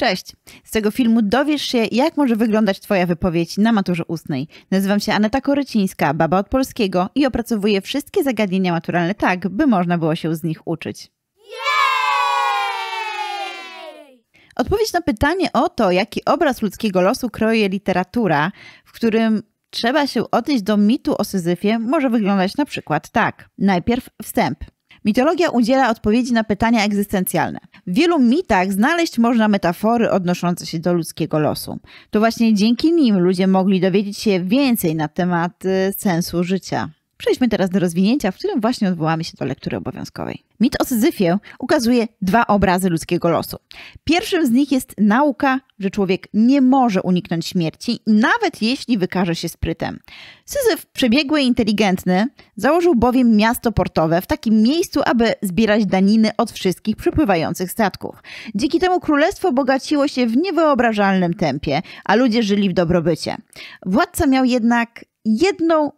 Cześć! Z tego filmu dowiesz się, jak może wyglądać Twoja wypowiedź na maturze ustnej. Nazywam się Aneta Korycińska, baba od polskiego i opracowuję wszystkie zagadnienia maturalne tak, by można było się z nich uczyć. Yay! Odpowiedź na pytanie o to, jaki obraz ludzkiego losu kroje literatura, w którym trzeba się odnieść do mitu o Syzyfie, może wyglądać na przykład tak. Najpierw wstęp. Mitologia udziela odpowiedzi na pytania egzystencjalne. W wielu mitach znaleźć można metafory odnoszące się do ludzkiego losu. To właśnie dzięki nim ludzie mogli dowiedzieć się więcej na temat y, sensu życia. Przejdźmy teraz do rozwinięcia, w którym właśnie odwołamy się do lektury obowiązkowej. Mit o Syzyfie ukazuje dwa obrazy ludzkiego losu. Pierwszym z nich jest nauka, że człowiek nie może uniknąć śmierci, nawet jeśli wykaże się sprytem. Syzyf, przebiegły i inteligentny, założył bowiem miasto portowe w takim miejscu, aby zbierać daniny od wszystkich przypływających statków. Dzięki temu królestwo bogaciło się w niewyobrażalnym tempie, a ludzie żyli w dobrobycie. Władca miał jednak jedną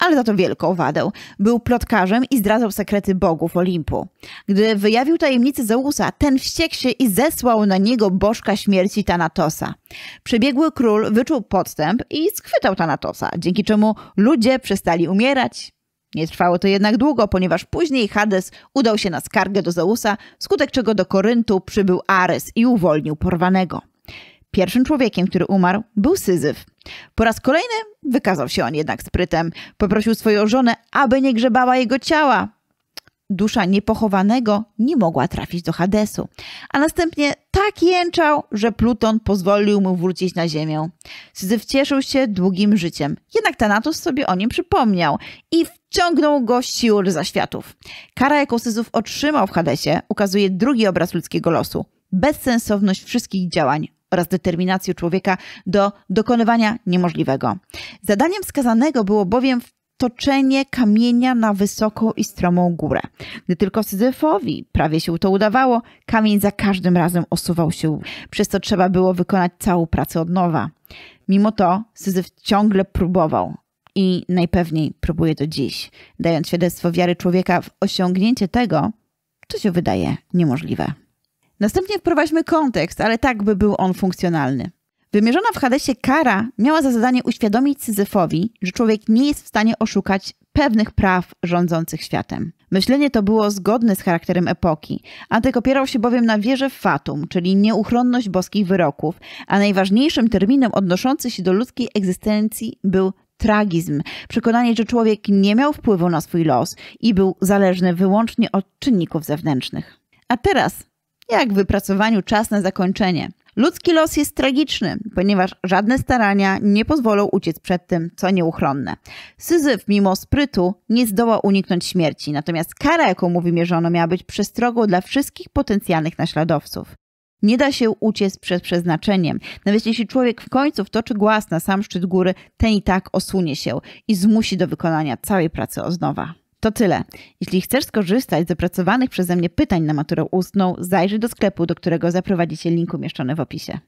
ale za to wielką wadę. Był plotkarzem i zdradzał sekrety bogów Olimpu. Gdy wyjawił tajemnicę Zeusa, ten wściekł się i zesłał na niego bożka śmierci Tanatosa. Przebiegły król wyczuł podstęp i schwytał Tanatosa, dzięki czemu ludzie przestali umierać. Nie trwało to jednak długo, ponieważ później Hades udał się na skargę do Zeusa, skutek czego do Koryntu przybył Ares i uwolnił porwanego. Pierwszym człowiekiem, który umarł, był Syzyf. Po raz kolejny wykazał się on jednak sprytem. Poprosił swoją żonę, aby nie grzebała jego ciała. Dusza niepochowanego nie mogła trafić do Hadesu, a następnie tak jęczał, że Pluton pozwolił mu wrócić na ziemię. Syzyf cieszył się długim życiem, jednak Thanatos sobie o nim przypomniał i wciągnął go sił za światów. Kara, jaką Syzyf otrzymał w Hadesie, ukazuje drugi obraz ludzkiego losu bezsensowność wszystkich działań, oraz determinację człowieka do dokonywania niemożliwego. Zadaniem wskazanego było bowiem toczenie kamienia na wysoką i stromą górę. Gdy tylko Syzyfowi prawie się to udawało, kamień za każdym razem osuwał się, przez co trzeba było wykonać całą pracę od nowa. Mimo to Syzyf ciągle próbował i najpewniej próbuje do dziś, dając świadectwo wiary człowieka w osiągnięcie tego, co się wydaje niemożliwe. Następnie wprowadźmy kontekst, ale tak by był on funkcjonalny. Wymierzona w Hadesie kara miała za zadanie uświadomić Syzyfowi, że człowiek nie jest w stanie oszukać pewnych praw rządzących światem. Myślenie to było zgodne z charakterem epoki. Antyk opierał się bowiem na wierze w fatum, czyli nieuchronność boskich wyroków, a najważniejszym terminem odnoszący się do ludzkiej egzystencji był tragizm, przekonanie, że człowiek nie miał wpływu na swój los i był zależny wyłącznie od czynników zewnętrznych. A teraz jak w wypracowaniu czas na zakończenie. Ludzki los jest tragiczny, ponieważ żadne starania nie pozwolą uciec przed tym, co nieuchronne. Syzyf, mimo sprytu, nie zdoła uniknąć śmierci, natomiast kara, jaką mu wymierzono, miała być przestrogą dla wszystkich potencjalnych naśladowców. Nie da się uciec przed przeznaczeniem. Nawet jeśli człowiek w końcu wtoczy głaz na sam szczyt góry, ten i tak osunie się i zmusi do wykonania całej pracy od nowa. To tyle. Jeśli chcesz skorzystać z opracowanych przeze mnie pytań na maturę ustną, zajrzyj do sklepu, do którego zaprowadzi się link umieszczony w opisie.